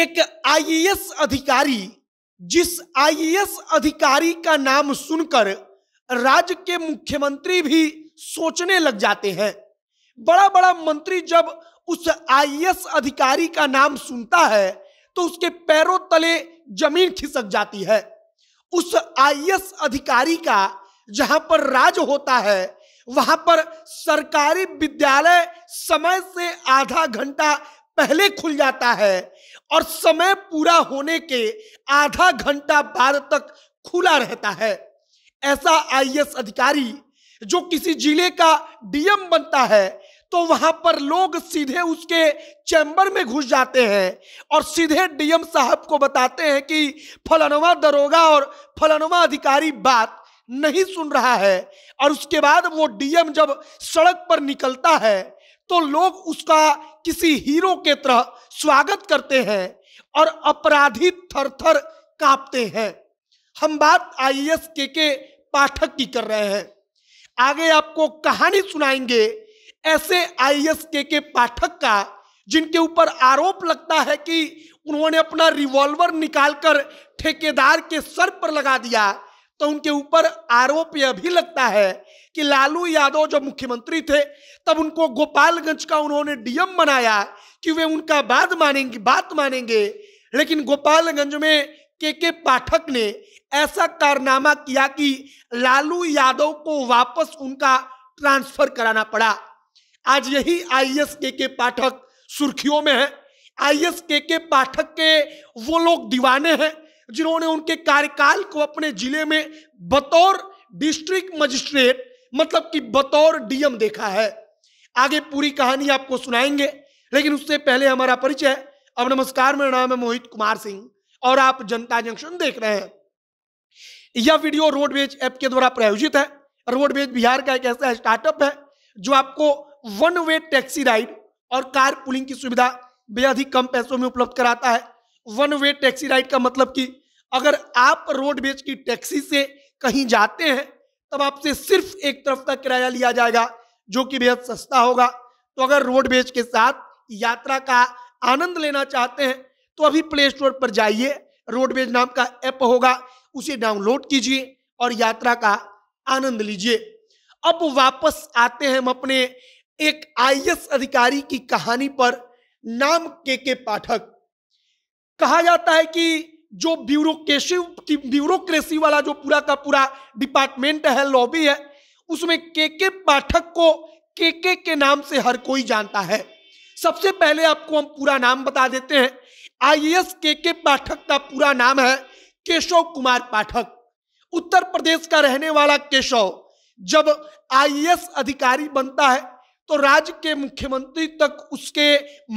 एक आईएएस अधिकारी जिस आईएएस अधिकारी का नाम सुनकर राज्य के मुख्यमंत्री भी सोचने लग जाते हैं बड़ा बड़ा मंत्री जब उस आईएएस अधिकारी का नाम सुनता है तो उसके पैरों तले जमीन खिसक जाती है उस आईएएस अधिकारी का जहां पर राज होता है वहां पर सरकारी विद्यालय समय से आधा घंटा पहले खुल जाता है और समय पूरा होने के आधा घंटा बाद तक खुला रहता है ऐसा आईएएस अधिकारी जो किसी जिले का डीएम बनता है तो वहां पर लोग सीधे उसके चैम्बर में घुस जाते हैं और सीधे डीएम साहब को बताते हैं कि फलनवा दरोगा और फलनवा अधिकारी बात नहीं सुन रहा है और उसके बाद वो डीएम जब सड़क पर निकलता है तो लोग उसका किसी हीरो के तरह स्वागत करते हैं और अपराधी थर थर कांपते हैं हम बात आई एस के के पाठक की कर रहे हैं आगे आपको कहानी सुनाएंगे ऐसे आई एस के के पाठक का जिनके ऊपर आरोप लगता है कि उन्होंने अपना रिवॉल्वर निकालकर ठेकेदार के सर पर लगा दिया तो उनके ऊपर आरोप यह भी लगता है कि लालू यादव जब मुख्यमंत्री थे तब उनको गोपालगंज का उन्होंने डीएम बनाया कि वे उनका बात मानेंगे बात मानेंगे लेकिन गोपालगंज में के के पाठक ने ऐसा कारनामा किया कि लालू यादव को वापस उनका ट्रांसफर कराना पड़ा आज यही आई के के पाठक सुर्खियों में है आई के के पाठक के वो लोग दीवाने हैं जिन्होंने उनके कार्यकाल को अपने जिले में बतौर डिस्ट्रिक्ट मजिस्ट्रेट मतलब कि बतौर डीएम देखा है आगे पूरी कहानी आपको सुनाएंगे लेकिन उससे पहले हमारा परिचय अब नमस्कार मेरा नाम है मोहित कुमार सिंह और आप जनता जंक्शन देख रहे हैं यह वीडियो रोडवेज ऐप के द्वारा प्रायोजित है रोडवेज बिहार का एक ऐसा स्टार्टअप है जो आपको वन वे टैक्सी राइड और कार पुलिंग की सुविधा बेहद ही कम पैसों में उपलब्ध कराता है वन वे टैक्सी राइड का मतलब कि अगर आप रोडवेज की टैक्सी से कहीं जाते हैं तब आपसे सिर्फ एक तरफ का किराया लिया जाएगा जो कि बेहद सस्ता होगा तो अगर रोडवेज के साथ यात्रा का आनंद लेना चाहते हैं तो अभी प्ले स्टोर पर जाइए रोडवेज नाम का ऐप होगा उसे डाउनलोड कीजिए और यात्रा का आनंद लीजिए अब वापस आते हैं हम अपने एक आईएएस अधिकारी की कहानी पर नाम के के पाठक कहा जाता है कि जो ब्यूरोक्रेसी की ब्यूरोक्रेसी वाला जो पूरा का पूरा डिपार्टमेंट है लॉबी है उसमें के के पाठक को के के के नाम से हर कोई जानता है सबसे पहले आपको हम पूरा नाम बता देते हैं आई के के पाठक का पूरा नाम है केशव कुमार पाठक उत्तर प्रदेश का रहने वाला केशव जब आई अधिकारी बनता है तो राज्य के मुख्यमंत्री तक उसके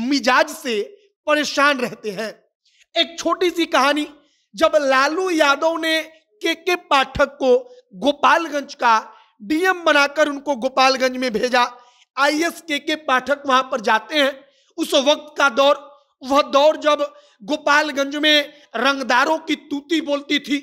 मिजाज से परेशान रहते हैं एक छोटी सी कहानी जब लालू यादव ने के के पाठक को गोपालगंज का डीएम बनाकर उनको गोपालगंज में भेजा एस के के पाठक वहां पर जाते हैं उस वक्त का दौर वह दौर जब गोपालगंज में रंगदारों की तूती बोलती थी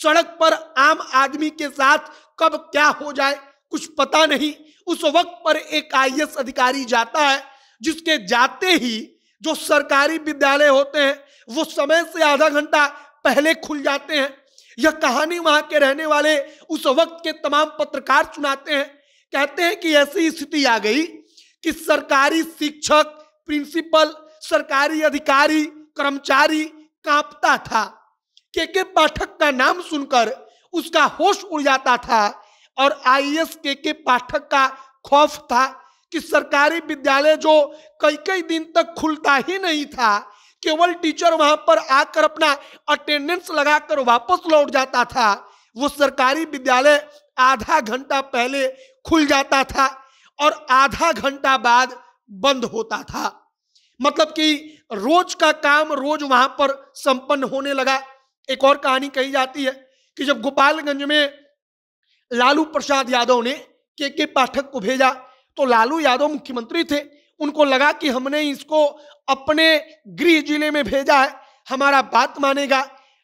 सड़क पर आम आदमी के साथ कब क्या हो जाए कुछ पता नहीं उस वक्त पर एक आईएएस अधिकारी जाता है जिसके जाते ही जो सरकारी विद्यालय होते हैं वो समय से आधा घंटा पहले खुल जाते हैं यह कहानी वहां के रहने वाले उस वक्त के तमाम पत्रकार सुनाते हैं कहते हैं कि ऐसी स्थिति आ गई कि सरकारी शिक्षक प्रिंसिपल सरकारी अधिकारी कर्मचारी कांपता था के के पाठक का नाम सुनकर उसका होश उड़ जाता था और आई एस के के पाठक का खौफ था कि सरकारी विद्यालय जो कई कई दिन तक खुलता ही नहीं था केवल टीचर वहां पर आकर अपना अटेंडेंस लगाकर वापस लौट जाता था वो सरकारी विद्यालय आधा घंटा पहले खुल जाता था और आधा घंटा बाद बंद होता था मतलब कि रोज का काम रोज वहां पर संपन्न होने लगा एक और कहानी कही जाती है कि जब गोपालगंज में लालू प्रसाद यादव ने के के पाठक को भेजा तो लालू यादव मुख्यमंत्री थे उनको लगा कि हमने इसको अपने गृह जिले में भेजा है हमारा बात मानेगा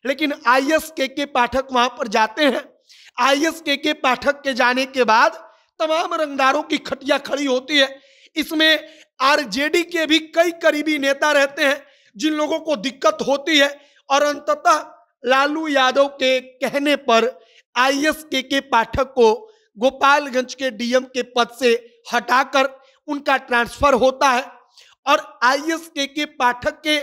लेकिन आई एस के के पाठक वहां पर जाते हैं आई एस के के पाठक के जाने के बाद तमाम रंगदारों की खटिया खड़ी होती है इसमें आरजेडी के भी कई करीबी नेता रहते हैं जिन लोगों को दिक्कत होती है और अंततः लालू यादव के कहने पर आई एस के के पाठक को गोपालगंज के डीएम के पद से हटाकर उनका ट्रांसफर होता है और आईएसके के पाठक के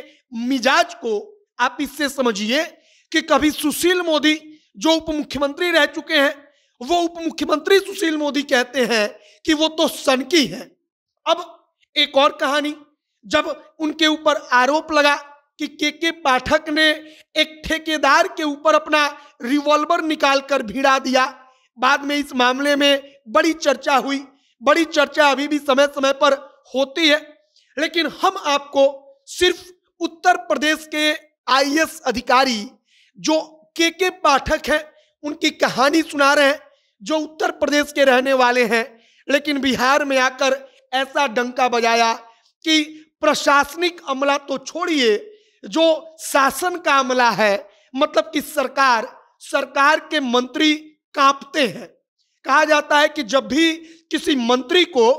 मिजाज को आप इससे समझिए कि कभी सुशील मोदी जो उप मुख्यमंत्री रह चुके हैं वो उप मुख्यमंत्री सुशील मोदी कहते हैं कि वो तो सनकी है अब एक और कहानी जब उनके ऊपर आरोप लगा कि के के पाठक ने एक ठेकेदार के ऊपर अपना रिवॉल्वर निकालकर भिड़ा दिया बाद में इस मामले में बड़ी चर्चा हुई बड़ी चर्चा अभी भी समय समय पर होती है लेकिन हम आपको सिर्फ उत्तर प्रदेश के आईएएस अधिकारी जो के के पाठक हैं उनकी कहानी सुना रहे हैं जो उत्तर प्रदेश के रहने वाले हैं लेकिन बिहार में आकर ऐसा डंका बजाया कि प्रशासनिक अमला तो छोड़िए जो शासन का अमला है मतलब कि सरकार सरकार के मंत्री कांपते हैं कहा जाता है कि जब भी किसी मंत्री को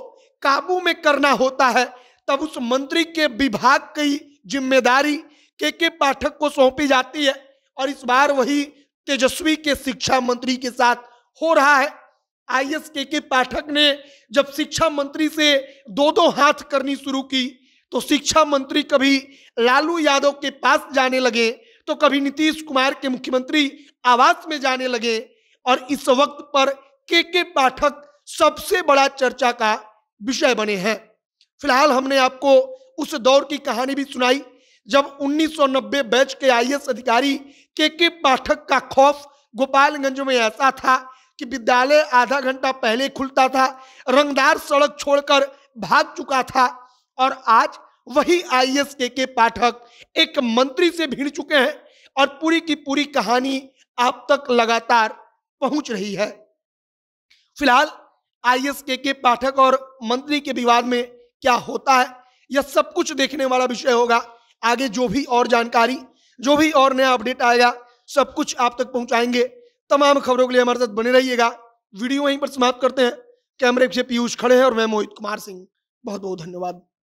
काबू में करना होता है तब उस मंत्री के विभाग की जिम्मेदारी के के पाठक को सौंपी जाती है और इस बार वही तेजस्वी के शिक्षा मंत्री के साथ हो रहा है आई एस के के पाठक ने जब शिक्षा मंत्री से दो दो हाथ करनी शुरू की तो शिक्षा मंत्री कभी लालू यादव के पास जाने लगे तो कभी नीतीश कुमार के मुख्यमंत्री आवास में जाने लगे और इस वक्त पर के के पाठक सबसे बड़ा चर्चा का विषय बने हैं फिलहाल हमने आपको उस दौर की कहानी भी सुनाई जब 1990 बैच के आईएएस अधिकारी के के पाठक का खौफ गोपालगंज में ऐसा था कि विद्यालय आधा घंटा पहले खुलता था रंगदार सड़क छोड़कर भाग चुका था और आज वही आईएएस के के पाठक एक मंत्री से भिड़ चुके हैं और पूरी की पूरी कहानी आप तक लगातार पहुंच रही है फिलहाल आईएसके के पाठक और मंत्री के विवाद में क्या होता है यह सब कुछ देखने वाला विषय होगा आगे जो भी और जानकारी जो भी और नया अपडेट आएगा सब कुछ आप तक पहुंचाएंगे तमाम खबरों के लिए हमारे साथ बने रहिएगा वीडियो यहीं पर समाप्त करते हैं कैमरे से पीयूष खड़े हैं और मैं मोहित कुमार सिंह बहुत बहुत धन्यवाद